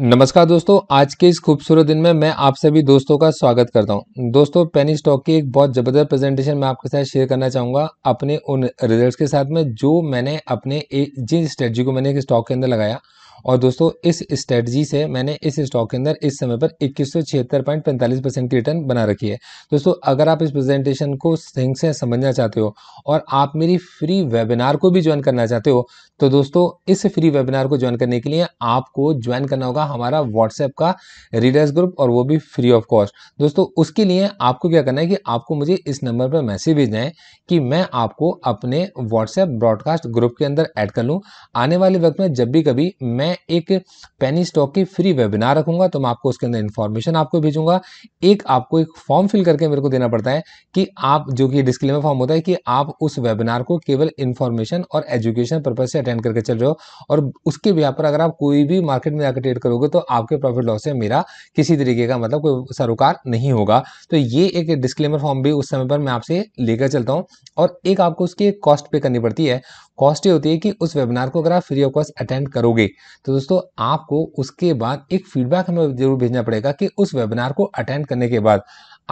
नमस्कार दोस्तों आज के इस खूबसूरत दिन में मैं आप सभी दोस्तों का स्वागत करता हूं दोस्तों पेनी स्टॉक की एक बहुत ज़बरदस्त प्रेजेंटेशन मैं आपके साथ शेयर करना चाहूंगा अपने उन रिजल्ट्स के साथ में जो मैंने अपने जिन स्ट्रेटजी को मैंने एक स्टॉक के अंदर लगाया और दोस्तों इस स्ट्रेटजी से मैंने इस स्टॉक के अंदर इस समय पर इक्कीस परसेंट की रिटर्न बना रखी है दोस्तों अगर आप इस प्रेजेंटेशन को सिंह से समझना चाहते हो और आप मेरी फ्री वेबिनार को भी ज्वाइन करना चाहते हो तो दोस्तों इस फ्री वेबिनार को ज्वाइन करने के लिए आपको ज्वाइन करना होगा हमारा व्हाट्सएप का रीडर्स ग्रुप और वो भी फ्री ऑफ कॉस्ट दोस्तों उसके लिए आपको क्या करना है कि आपको मुझे इस नंबर पर मैसेज भेजना है कि मैं आपको अपने व्हाट्सएप ब्रॉडकास्ट ग्रुप के अंदर ऐड कर लूँ आने वाले वक्त में जब भी कभी मैं मैं एक पेनी स्टॉक की फ्री वेबिनार रखूंगा तो मैं आपको उसके अंदर इन्फॉर्मेशन आपको भेजूंगा एक आपको एक फॉर्म फिल करके मेरे को देना पड़ता है कि आप जो कि डिस्क्लेमर फॉर्म होता है कि आप उस वेबिनार को केवल इन्फॉर्मेशन और एजुकेशन पर्पज से अटेंड करके चल रहे हो और उसके व्यापार पर अगर आप कोई भी मार्केट में जाकर ट्रेड करोगे तो आपके प्रॉफिट लॉस से मेरा किसी तरीके का मतलब कोई सरोकार नहीं होगा तो ये एक डिस्क्लेमर फॉर्म भी उस समय पर मैं आपसे लेकर चलता हूँ और एक आपको उसकी कॉस्ट पे करनी पड़ती है कॉस्ट ये होती है कि उस वेबिनार को अगर आप फ्री ऑफ कॉस्ट अटेंड करोगे तो दोस्तों आपको उसके बाद एक फीडबैक हमें जरूर भेजना पड़ेगा कि उस वेबिनार को अटेंड करने के बाद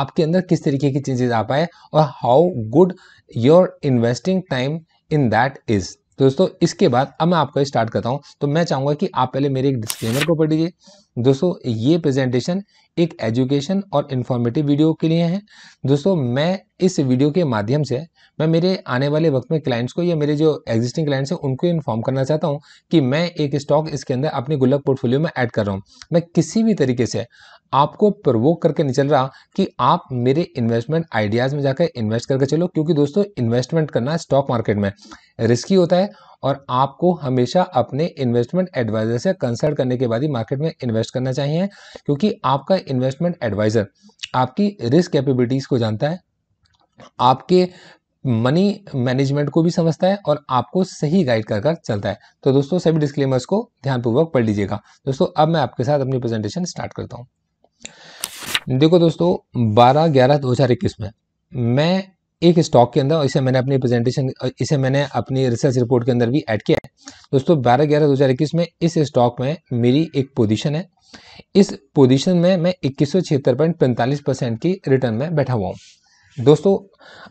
आपके अंदर किस तरीके की चेंजेस आ पाए और how good your investing time in that is तो दोस्तों इसके बाद अब मैं आपको स्टार्ट करता हूँ तो मैं चाहूँगा कि आप पहले मेरे एक डिस्क्लेमर को पढ़ लीजिए दोस्तों ये प्रेजेंटेशन एक एजुकेशन और इन्फॉर्मेटिव वीडियो के लिए है दोस्तों मैं इस वीडियो के माध्यम से मैं मेरे आने वाले वक्त में क्लाइंट्स को या मेरे जो एग्जिस्टिंग क्लाइंट्स हैं उनको इन्फॉर्म करना चाहता हूँ कि मैं एक स्टॉक इसके अंदर अपनी गुल्लक पोर्टफोलियो में ऐड कर रहा हूँ मैं किसी भी तरीके से आपको प्रवोक करके नहीं चल रहा कि आप मेरे इन्वेस्टमेंट आइडियाज़ में जाकर इन्वेस्ट करके चलो क्योंकि दोस्तों इन्वेस्टमेंट करना स्टॉक मार्केट में रिस्की होता है और आपको हमेशा अपने इन्वेस्टमेंट एडवाइज़र से कंसल्ट करने के बाद ही मार्केट में इन्वेस्ट करना चाहिए क्योंकि आपका इन्वेस्टमेंट एडवाइज़र आपकी रिस्क कैपेबिलिटीज़ को जानता है आपके मनी मैनेजमेंट को भी समझता है और आपको सही गाइड कर कर चलता है तो दोस्तों सभी डिस्क्लेमर्स को ध्यानपूर्वक पढ़ लीजिएगा दोस्तों अब मैं आपके साथ अपनी प्रेजेंटेशन स्टार्ट करता हूँ देखो दोस्तों बारह ग्यारह दो हज़ार इक्कीस में मैं एक स्टॉक के अंदर इसे मैंने अपनी प्रेजेंटेशन इसे मैंने अपनी रिसर्च रिपोर्ट के अंदर भी ऐड किया है दोस्तों बारह ग्यारह दो हज़ार इक्कीस में इस स्टॉक में मेरी एक पोजीशन है इस पोजीशन में मैं इक्कीस सौ छिहत्तर पॉइंट पैंतालीस परसेंट की रिटर्न में बैठा हुआ हूँ दोस्तों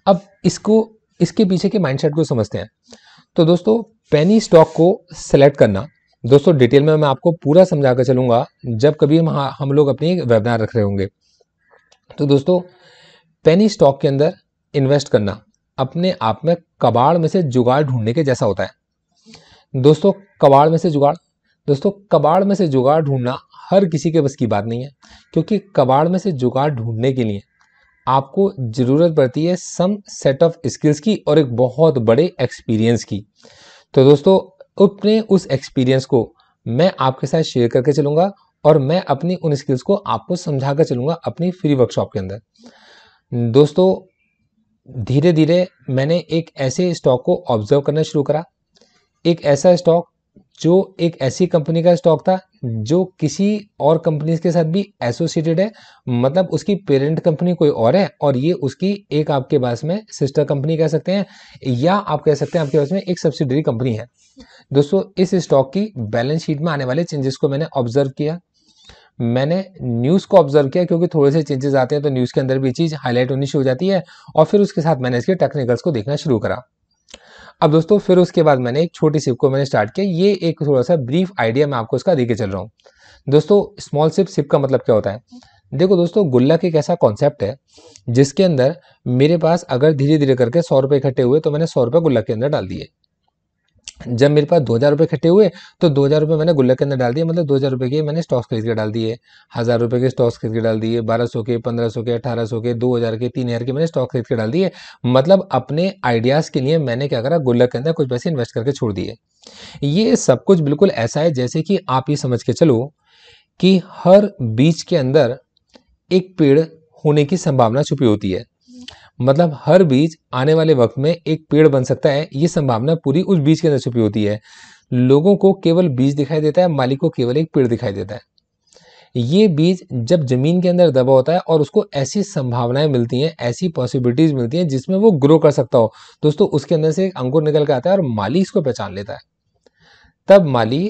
अब इसको इसके पीछे के सेट को समझते हैं तो दोस्तों पेनी स्टॉक को सेलेक्ट करना दोस्तों डिटेल में मैं आपको पूरा समझा कर चलूँगा जब कभी हम हाँ, हम लोग अपनी वेबिनार रख रहे होंगे तो दोस्तों पेनी स्टॉक के अंदर इन्वेस्ट करना अपने आप में कबाड़ में से जुगाड़ ढूंढने के जैसा होता है दोस्तों कबाड़ में से जुगाड़ दोस्तों कबाड़ में से जुगाड़ ढूंढना हर किसी के बस की बात नहीं है क्योंकि कबाड़ में से जुगाड़ ढूंढने के लिए आपको ज़रूरत पड़ती है सम सेट ऑफ स्किल्स की और एक बहुत बड़े एक्सपीरियंस की तो दोस्तों अपने उस एक्सपीरियंस को मैं आपके साथ शेयर करके चलूंगा और मैं अपनी उन स्किल्स को आपको समझा कर चलूँगा अपनी फ्री वर्कशॉप के अंदर दोस्तों धीरे धीरे मैंने एक ऐसे स्टॉक को ऑब्जर्व करना शुरू करा एक ऐसा स्टॉक जो एक ऐसी कंपनी का स्टॉक था जो किसी और कंपनी के साथ भी एसोसिएटेड है मतलब उसकी पेरेंट कंपनी कोई और है और ये उसकी एक आपके पास में सिस्टर कंपनी कह सकते हैं या आप कह सकते हैं आपके पास में एक सब्सिडरी कंपनी है दोस्तों इस स्टॉक की बैलेंस शीट में आने वाले चेंजेस को मैंने ऑब्जर्व किया मैंने न्यूज़ को ऑब्जर्व किया क्योंकि थोड़े से चेंजेस आते हैं तो न्यूज़ के अंदर भी चीज़ हाईलाइट होनी शुरू हो जाती है और फिर उसके साथ मैंने इसके टेक्निकल्स को देखना शुरू करा अब दोस्तों फिर उसके बाद मैंने एक छोटी सिप को मैंने स्टार्ट किया ये एक थोड़ा सा ब्रीफ आइडिया मैं आपको इसका देके चल रहा हूँ दोस्तों स्मॉल सिप सिप का मतलब क्या होता है देखो दोस्तों गुल्लक एक ऐसा कॉन्सेप्ट है जिसके अंदर मेरे पास अगर धीरे धीरे करके सौ रुपये इकट्ठे हुए तो मैंने सौ रुपये गुल्लक के अंदर डाल दिए जब मेरे पास दो हज़ार रुपये इकट्ठे हुए तो दो हज़ार रुपये मैंने गुल्लक के अंदर डाल दिए मतलब दो हज़ार रुपये के मैंने स्टॉक्स खरीद के डाल दिए हज़ार रुपये के स्टॉक्स खरीद के डाल दिए बारह सौ के पंद्रह सौ के अठारह सौ के दो हज़ार के तीन हज़ार के मैंने स्टॉक खरीद के डाल दिए मतलब अपने आइडियाज़ के लिए मैंने क्या करा गुल्लक के अंदर कुछ पैसे इन्वेस्ट करके छोड़ दिए ये सब कुछ बिल्कुल ऐसा है जैसे कि आप ये समझ के चलो कि हर बीच के अंदर एक पेड़ होने की संभावना छुपी होती है मतलब हर बीज आने वाले वक्त में एक पेड़ बन सकता है ये संभावना पूरी उस बीज के अंदर छुपी होती है लोगों को केवल बीज दिखाई देता है मालिक को केवल एक पेड़ दिखाई देता है ये बीज जब जमीन के अंदर दबा होता है और उसको ऐसी संभावनाएं मिलती हैं ऐसी पॉसिबिलिटीज मिलती हैं जिसमें वो ग्रो कर सकता हो दोस्तों उसके अंदर से एक अंकुर निकल के आता है और माली इसको पहचान लेता है तब माली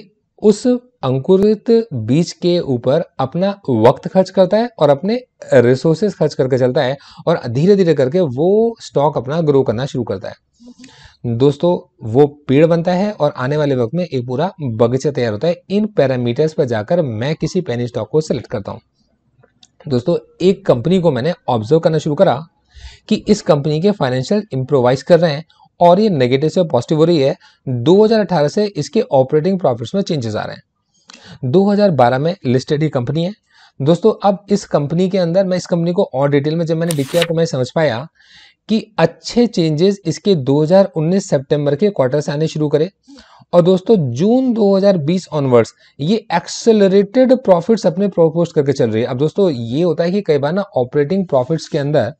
उस अंकुरित बीज के ऊपर अपना वक्त खर्च करता है और अपने रिसोर्सेस खर्च करके चलता है और धीरे धीरे करके वो स्टॉक अपना ग्रो करना शुरू करता है दोस्तों वो पेड़ बनता है और आने वाले वक्त में एक पूरा बगीचा तैयार होता है इन पैरामीटर्स पर जाकर मैं किसी पेनी स्टॉक को सिलेक्ट करता हूँ दोस्तों एक कंपनी को मैंने ऑब्जर्व करना शुरू करा कि इस कंपनी के फाइनेंशियल इम्प्रोवाइज कर रहे हैं और ये नेगेटिव से पॉजिटिव हो रही है 2018 से इसके ऑपरेटिंग प्रॉफिट्स में चेंजेस आ रहे हैं 2012 में लिस्टेड ही कंपनी है दोस्तों अब इस कंपनी के अंदर मैं इस कंपनी को और डिटेल में जब मैंने दिखाया तो मैं समझ पाया कि अच्छे चेंजेस इसके 2019 सितंबर के क्वार्टर से आने शुरू करे और दोस्तों जून 2020 ऑनवर्ड्स ये एक्सेलरेटेड प्रॉफिट्स अपने प्रोपोज करके चल रही है अब दोस्तों ये होता है कि कई बार ना ऑपरेटिंग प्रॉफिट्स के अंदर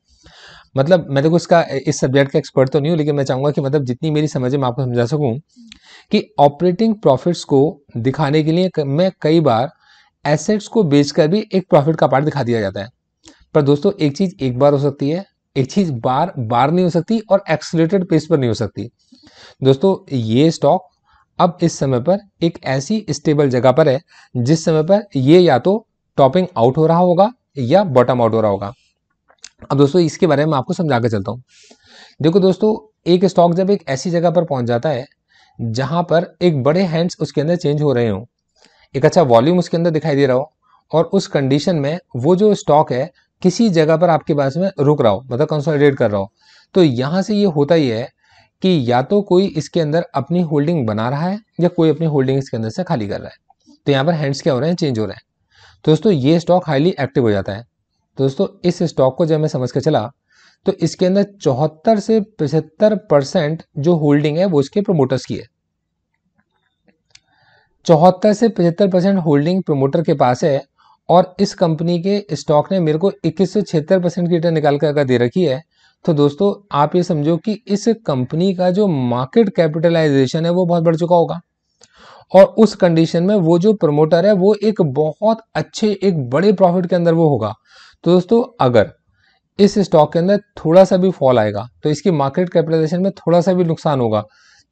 मतलब मैं देखो तो इसका इस सब्जेक्ट का एक्सपर्ट तो नहीं हूँ लेकिन मैं चाहूँगा कि मतलब जितनी मेरी समझ है मैं आपको समझा सकूँ कि ऑपरेटिंग प्रॉफिट्स को दिखाने के लिए मैं कई बार एसेट्स को बेचकर भी एक प्रॉफिट का पार्ट दिखा दिया जाता है पर दोस्तों एक चीज़ एक बार हो सकती है एक चीज़ बार बार नहीं हो सकती और एक्सलेटेड पेस पर नहीं हो सकती दोस्तों ये स्टॉक अब इस समय पर एक ऐसी स्टेबल जगह पर है जिस समय पर ये या तो टॉपिंग आउट हो रहा होगा या बॉटम आउट हो रहा होगा अब दोस्तों इसके बारे में आपको समझा कर चलता हूँ देखो दोस्तों एक स्टॉक जब एक ऐसी जगह पर पहुंच जाता है जहां पर एक बड़े हैंड्स उसके अंदर चेंज हो रहे हों एक अच्छा वॉल्यूम उसके अंदर दिखाई दे रहा हो और उस कंडीशन में वो जो स्टॉक है किसी जगह पर आपके पास में रुक रहा हो मतलब कंसोलिडेट कर रहा हो तो यहाँ से ये होता ही है कि या तो कोई इसके अंदर अपनी होल्डिंग बना रहा है या कोई अपनी होल्डिंग इसके अंदर से खाली कर रहा है तो यहाँ पर हैंड्स क्या हो रहे हैं चेंज हो रहे हैं दोस्तों ये स्टॉक हाईली एक्टिव हो जाता है दोस्तों इस स्टॉक को जब मैं समझ कर चला तो इसके अंदर चौहत्तर से पचहत्तर परसेंट जो होल्डिंग है वो इसके प्रोमोटर्स की है चौहत्तर से पचहत्तर परसेंट होल्डिंग प्रोमोटर के पास है और इस कंपनी के स्टॉक ने मेरे को इक्कीस सौ छिहत्तर परसेंट की रिटर्न निकाल कर अगर दे रखी है तो दोस्तों आप ये समझो कि इस कंपनी का जो मार्केट कैपिटलाइजेशन है वो बहुत बढ़ चुका होगा और उस कंडीशन में वो जो प्रमोटर है वो एक बहुत अच्छे एक बड़े प्रॉफिट के अंदर वो होगा तो दोस्तों अगर इस स्टॉक के अंदर थोड़ा सा भी फॉल आएगा तो इसकी मार्केट कैपिटलाइजेशन में थोड़ा सा भी नुकसान होगा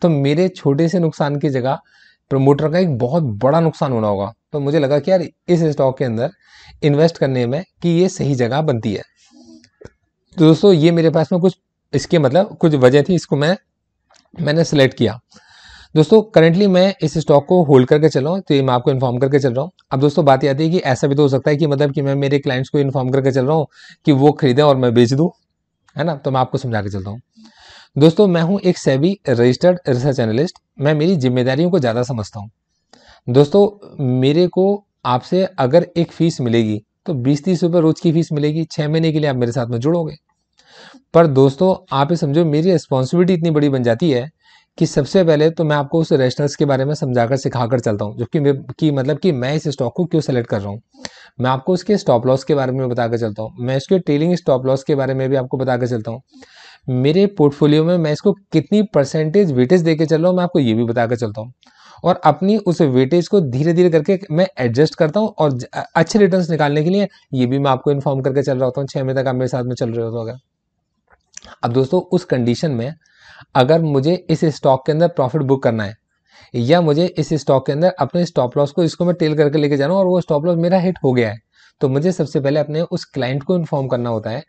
तो मेरे छोटे से नुकसान की जगह प्रमोटर का एक बहुत बड़ा नुकसान होना होगा तो मुझे लगा कि यार इस स्टॉक के अंदर इन्वेस्ट करने में कि ये सही जगह बनती है तो दोस्तों ये मेरे पास में कुछ इसके मतलब कुछ वजह थी इसको मैं मैंने सेलेक्ट किया दोस्तों करंटली मैं इस स्टॉक को होल्ड करके चल रहा हूँ तो ये मैं आपको इन्फॉर्म करके चल रहा हूँ अब दोस्तों बात ये आती है कि ऐसा भी तो हो सकता है कि मतलब कि मैं मेरे क्लाइंट्स को इन्फॉर्म करके चल रहा हूँ कि वो खरीदें और मैं बेच दूँ है ना तो मैं आपको समझा के चलता हूँ दोस्तों मैं हूँ एक सेबी रजिस्टर्ड रिसर्च एनालिस्ट मैं मेरी जिम्मेदारियों को ज़्यादा समझता हूँ दोस्तों मेरे को आपसे अगर एक फ़ीस मिलेगी तो बीस तीस रुपये रोज़ की फ़ीस मिलेगी छः महीने के लिए आप मेरे साथ में जुड़ोगे पर दोस्तों आप ये समझो मेरी रिस्पॉन्सिबिलिटी इतनी बड़ी बन जाती है कि सबसे पहले तो मैं आपको उस रेशनल्स के बारे में समझा कर सिखा कर चलता हूँ जबकि मैं कि मतलब कि मैं इस स्टॉक को क्यों सेलेक्ट कर रहा हूँ मैं आपको उसके स्टॉप लॉस के बारे में बताकर चलता हूँ मैं उसके ट्रेलिंग स्टॉप लॉस के बारे में भी आपको बताकर चलता हूँ मेरे पोर्टफोलियो में मैं इसको कितनी परसेंटेज वेटेज दे चल रहा हूँ मैं आपको ये भी बता कर चलता हूँ और अपनी उस वेटेज को धीरे धीरे करके मैं एडजस्ट करता हूँ और अच्छे रिटर्न्स निकालने के लिए ये भी मैं आपको इन्फॉर्म करके चल रहा होता हूँ छः महीने तक आप मेरे साथ में चल रहे हो तो अब दोस्तों उस कंडीशन में अगर मुझे इस स्टॉक के अंदर प्रॉफिट बुक करना है या मुझे इस स्टॉक के अंदर अपने स्टॉप लॉस को इसको मैं टेल करके लेके जा रहा हूँ और वो स्टॉप लॉस मेरा हिट हो गया है तो मुझे सबसे पहले अपने उस क्लाइंट को इन्फॉर्म करना होता है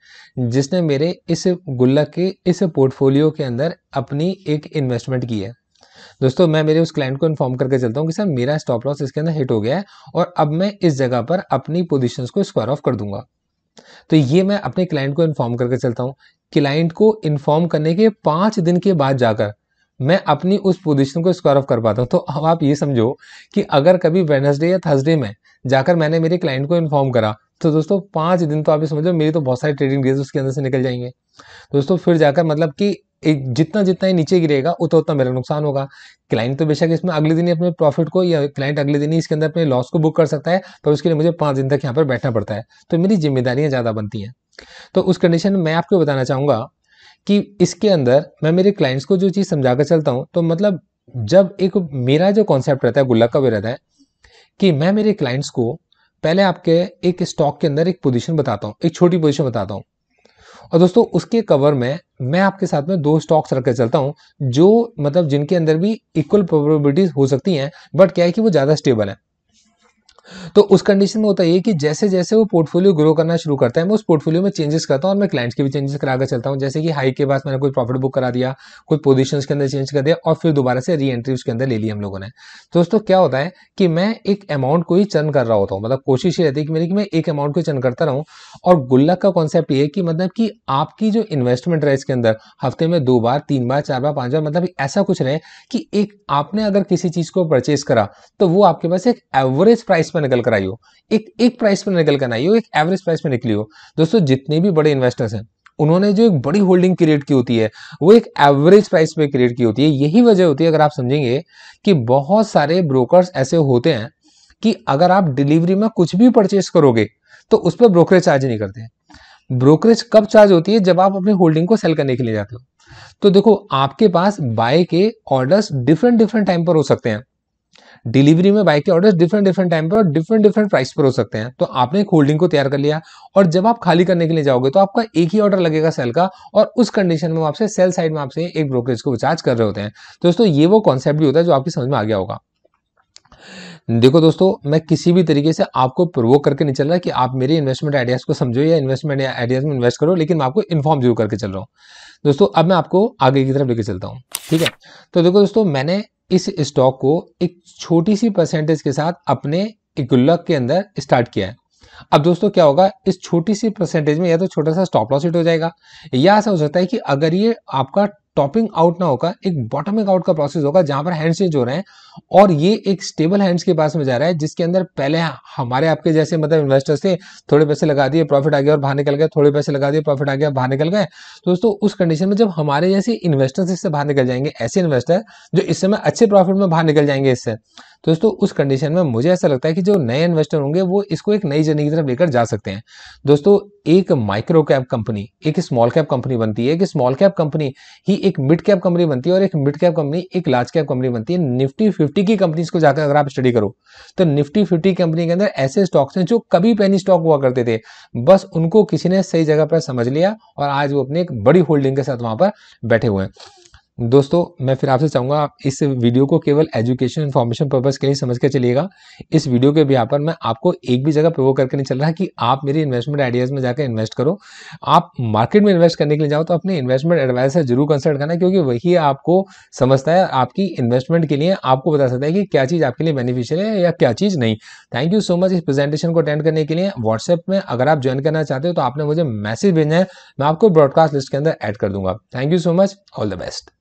जिसने मेरे इस गुल्लक के इस पोर्टफोलियो के अंदर अपनी एक इन्वेस्टमेंट की है दोस्तों मैं मेरे उस क्लाइंट को इन्फॉर्म करके चलता हूँ कि सर मेरा स्टॉप लॉस इसके अंदर हिट हो गया है और अब मैं इस जगह पर अपनी पोजिशन को स्क्वायर ऑफ कर दूंगा तो ये मैं अपने क्लाइंट को इन्फॉर्म करके चलता हूँ क्लाइंट को इन्फॉर्म करने के पांच दिन के बाद जाकर मैं अपनी उस पोजीशन को स्क्वायर ऑफ कर पाता हूँ तो अब आप ये समझो कि अगर कभी वेनसडे या थर्सडे में जाकर मैंने मेरे क्लाइंट को इन्फॉर्म करा तो दोस्तों पांच दिन तो आप ये समझो मेरी तो बहुत सारी ट्रेडिंग डेज उसके अंदर से निकल जाएंगे दोस्तों फिर जाकर मतलब कि एक जितना जितना ही नीचे गिरेगा उतना उतना मेरा नुकसान होगा क्लाइंट तो बेशक इसमें अगले दिन ही अपने प्रॉफिट को या क्लाइंट अगले दिन ही इसके अंदर अपने लॉस को बुक कर सकता है पर उसके लिए मुझे पाँच दिन तक यहाँ पर बैठना पड़ता है तो मेरी जिम्मेदारियाँ ज़्यादा बनती हैं तो उस कंडीशन में मैं आपको बताना चाहूँगा कि इसके अंदर मैं मेरे क्लाइंट्स को जो चीज़ समझा कर चलता हूँ तो मतलब जब एक मेरा जो कॉन्सेप्ट रहता है गुल्ला का भी रहता है कि मैं मेरे क्लाइंट्स को पहले आपके एक स्टॉक के अंदर एक पोजीशन बताता हूँ एक छोटी पोजीशन बताता हूँ और दोस्तों उसके कवर में मैं आपके साथ में दो स्टॉक्स रखकर चलता हूँ जो मतलब जिनके अंदर भी इक्वल प्रोबेबिलिटीज हो सकती हैं बट क्या है कि वो ज़्यादा स्टेबल है तो उस कंडीशन में होता है कि जैसे जैसे वो पोर्टफोलियो ग्रो करना शुरू करता है मैं उस पोर्टफोलियो में चेंजेस करता हूँ और मैं क्लाइंट्स के भी चेंजेस कराकर चलता हूँ जैसे कि हाई के बाद मैंने कोई प्रॉफिट बुक करा दिया कोई पोजिशन के अंदर चेंज कर दिया और फिर दोबारा से री एंट्री उसके अंदर ले ली हम लोगों ने तो दोस्तों क्या होता है कि मैं एक अमाउंट को ही चर्न कर रहा होता हूँ मतलब कोशिश ये रहती है कि मेरी कि मैं एक अमाउंट को चर्न करता रहूँ और गुल्लक का कॉन्सेप्ट ये कि मतलब कि आपकी जो इन्वेस्टमेंट रहे इसके अंदर हफ्ते में दो बार तीन बार चार बार पांच बार मतलब ऐसा कुछ रहे कि एक आपने अगर किसी चीज को परचेज करा तो वो आपके पास एक एवरेज प्राइस पर पर निकल कर आई हो एक एक प्राइस पर निकल कर आई हो एक एवरेज प्राइस में निकली हो दोस्तों जितने भी बड़े इन्वेस्टर्स हैं उन्होंने जो एक बड़ी होल्डिंग क्रिएट की होती है वो एक एवरेज प्राइस पे क्रिएट की होती है यही वजह होती है अगर आप समझेंगे कि बहुत सारे ब्रोकर्स ऐसे होते हैं कि अगर आप डिलीवरी में कुछ भी परचेस करोगे तो उस पर ब्रोकरेज चार्ज नहीं करते ब्रोकरेज कब चार्ज होती है जब आप अपनी होल्डिंग को सेल करने के लिए जाते हो तो देखो आपके पास बाय के ऑर्डर्स डिफरेंट डिफरेंट टाइम पर हो सकते हैं डिलीवरी में बाइक के ऑर्डर्स डिफरेंट डिफरेंट टाइम पर और डिफरेंट डिफरेंट प्राइस पर हो सकते हैं तो आपने एक होल्डिंग को तैयार कर लिया और जब आप खाली करने के लिए जाओगे तो आपका एक ही ऑर्डर लगेगा सेल का और उस कंडीशन में आपसे सेल साइड में आपसे एक ब्रोकरेज को चार्ज कर रहे होते हैं तो दोस्तों ये वो कॉन्सेप्ट भी होता है जो आपकी समझ में आ गया होगा देखो दोस्तों मैं किसी भी तरीके से आपको प्रोवोक करके नहीं चल रहा कि आप मेरे इन्वेस्टमेंट आइडियाज़ को समझो या इन्वेस्टमेंट आइडियाज़ में इन्वेस्ट करो लेकिन मैं आपको इन्फॉर्म जरूर करके चल रहा हूँ दोस्तों अब मैं आपको आगे की तरफ लेके चलता हूँ ठीक है तो देखो दोस्तों मैंने इस स्टॉक को एक छोटी सी परसेंटेज के साथ अपने इकुल्लक के अंदर स्टार्ट किया है अब दोस्तों क्या होगा इस छोटी सी परसेंटेज में या तो छोटा सा स्टॉप लॉस हिट हो जाएगा या ऐसा हो सकता है कि अगर ये आपका टॉपिंग आउट ना होगा एक बॉटमिंग आउट का प्रोसेस होगा जहां पर हैंड चेंज हो रहे हैं और ये एक स्टेबल हैंड्स के पास में जा रहा है जिसके अंदर पहले हाँ, हमारे आपके जैसे मतलब इन्वेस्टर्स थे थोड़े पैसे लगा दिए प्रॉफिट आ गया और बाहर निकल गए थोड़े पैसे लगा दिए प्रॉफिट आ गया बाहर निकल गए तो दोस्तों उस कंडीशन में जब हमारे जैसे इन्वेस्टर्स इससे बाहर निकल जाएंगे ऐसे इन्वेस्टर जो इस समय अच्छे प्रॉफिट में बाहर निकल जाएंगे इससे तो दोस्तों उस कंडीशन में मुझे ऐसा लगता है कि जो नए इन्वेस्टर होंगे वो इसको एक नई जर्नी की तरफ लेकर जा सकते हैं दोस्तों एक माइक्रो कैप कंपनी एक स्मॉल कैप कंपनी बनती है एक स्मॉल कैप कंपनी ही एक मिड कैप कंपनी बनती है और एक मिड कैप कंपनी एक लार्ज कैप कंपनी बनती है निफ्टी फिफ्टी की कंपनीज को जाकर अगर आप स्टडी करो तो निफ्टी फिफ्टी कंपनी के अंदर ऐसे स्टॉक्स हैं जो कभी पैनी स्टॉक हुआ करते थे बस उनको किसी ने सही जगह पर समझ लिया और आज वो अपने एक बड़ी होल्डिंग के साथ वहां पर बैठे हुए हैं दोस्तों मैं फिर आपसे चाहूँगा आप इस वीडियो को केवल एजुकेशन इन्फॉर्मेशन पर्पज़ के लिए समझ के चलिएगा इस वीडियो के यहाँ पर मैं आपको एक भी जगह प्रवो करके नहीं चल रहा है कि आप मेरे इन्वेस्टमेंट आइडियाज़ में जाकर इन्वेस्ट करो आप मार्केट में इन्वेस्ट करने के लिए जाओ तो अपने इन्वेस्टमेंट एडवाइसर जरूर कंसल्ट करना क्योंकि वही आपको समझता है आपकी इन्वेस्टमेंट के लिए आपको बता सकता है कि क्या चीज़ आपके लिए बेनिफिशियल है या क्या चीज़ नहीं थैंक यू सो मच इस प्रेजेंटेशन को अटेंड करने के लिए व्हाट्सएप में अगर आप ज्वाइन करना चाहते हो तो आपने मुझे मैसेज भेजना है मैं आपको ब्रॉडकास्ट लिस्ट के अंदर एड कर दूंगा thank you so much all the best